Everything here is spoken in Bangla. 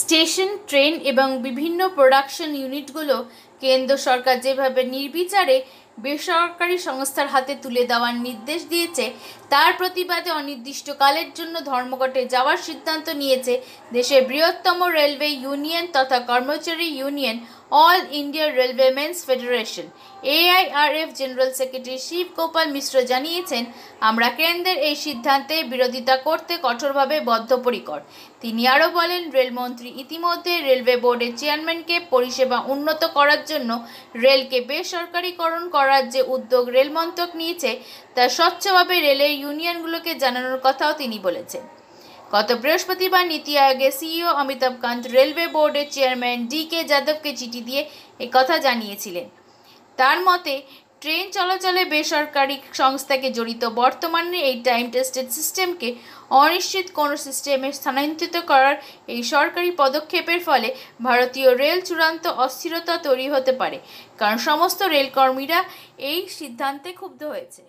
স্টেশন ট্রেন এবং বিভিন্ন প্রোডাকশন ইউনিটগুলো কেন্দ্র সরকার যেভাবে নির্বিচারে বেসরকারি সংস্থার হাতে তুলে দেওয়ার নির্দেশ দিয়েছে তার প্রতিবাদে অনির্দিষ্টকালের জন্য ধর্মঘটে যাওয়ার সিদ্ধান্ত নিয়েছে দেশের বৃহত্তম রেলওয়ে ইউনিয়ন তথা কর্মচারী union all India railway men's federation AIRF general secretary Shiv Gopal Mishra জানিয়েছেন আমরা কেন্দ্রের এই সিদ্ধান্তে বিরোধিতা করতে কঠোরভাবে বদ্ধপরিকর তিনি আরও বলেন রেলমন্ত্রী ইতিমধ্যে রেলওয়ে বোর্ডের চেয়ারম্যানকে পরিষেবা উন্নত করার জন্য রেলকে বেসরকারিকরণ করা করার যে উদ্যোগ রেল মন্ত্রক নিয়েছে তা স্বচ্ছভাবে রেলের ইউনিয়নগুলোকে জানানোর কথাও তিনি বলেছেন গত বৃহস্পতিবার নীতি আয়োগের সিইও অমিতাভ কান্ত রেলওয়ে বোর্ডের চেয়ারম্যান ডি কে যাদবকে চিঠি দিয়ে কথা জানিয়েছিলেন তার মতে ট্রেন চলাচলে বেসরকারি সংস্থাকে জড়িত বর্তমানে এই টাইম টেস্টেড সিস্টেমকে অনিশ্চিত কোনো সিস্টেমে স্থানান্তরিত করার এই সরকারি পদক্ষেপের ফলে ভারতীয় রেল চূড়ান্ত অস্থিরতা তৈরি হতে পারে কারণ সমস্ত রেলকর্মীরা এই সিদ্ধান্তে ক্ষুব্ধ হয়েছে